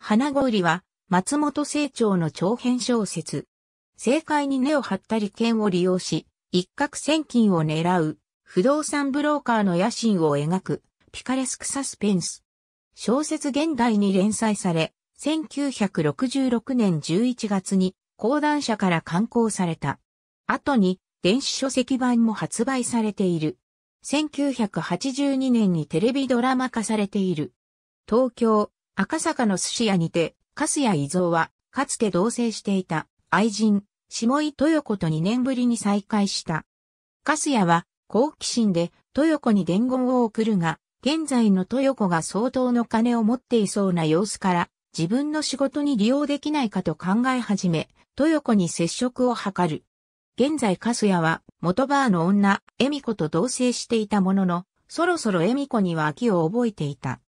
花氷は、松本清張の長編小説。正解に根を張った利権を利用し、一攫千金を狙う、不動産ブローカーの野心を描く、ピカレスクサスペンス。小説現代に連載され、1966年11月に、講談社から刊行された。後に、電子書籍版も発売されている。1982年にテレビドラマ化されている。東京、赤坂の寿司屋にて、粕谷伊蔵は、かつて同棲していた愛人、下井豊子と2年ぶりに再会した。粕谷は、好奇心で、豊子に伝言を送るが、現在の豊子が相当の金を持っていそうな様子から、自分の仕事に利用できないかと考え始め、豊子に接触を図る。現在カスヤは元バーの女、エミコと同棲していたものの、そろそろエミコには秋を覚えていた。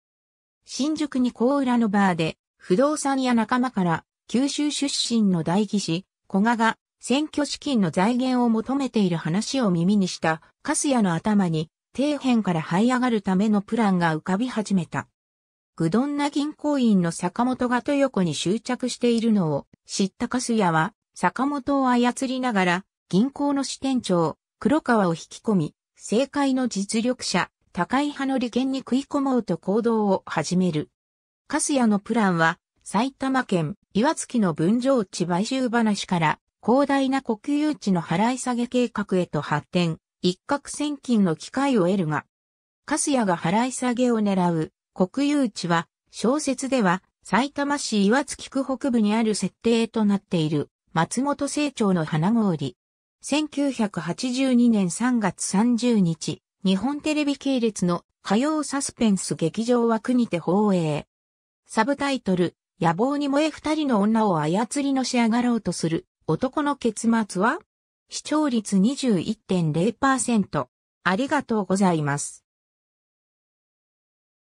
新宿に高浦のバーで、不動産や仲間から、九州出身の大義士、古賀が、選挙資金の財源を求めている話を耳にした、カスヤの頭に、底辺から這い上がるためのプランが浮かび始めた。グドンナ銀行員の坂本が豊子に執着しているのを知ったカスヤは、坂本を操りながら、銀行の支店長、黒川を引き込み、政界の実力者、高い派の利権に食い込もうと行動を始める。カスヤのプランは、埼玉県岩槻の分譲地買収話から、広大な国有地の払い下げ計画へと発展、一攫千金の機会を得るが、カスヤが払い下げを狙う国有地は、小説では、埼玉市岩槻区北部にある設定となっている、松本清張の花氷。1982年3月30日、日本テレビ系列の火曜サスペンス劇場枠にて放映。サブタイトル、野望に燃え二人の女を操りのし上がろうとする男の結末は視聴率21.0%。ありがとうございます。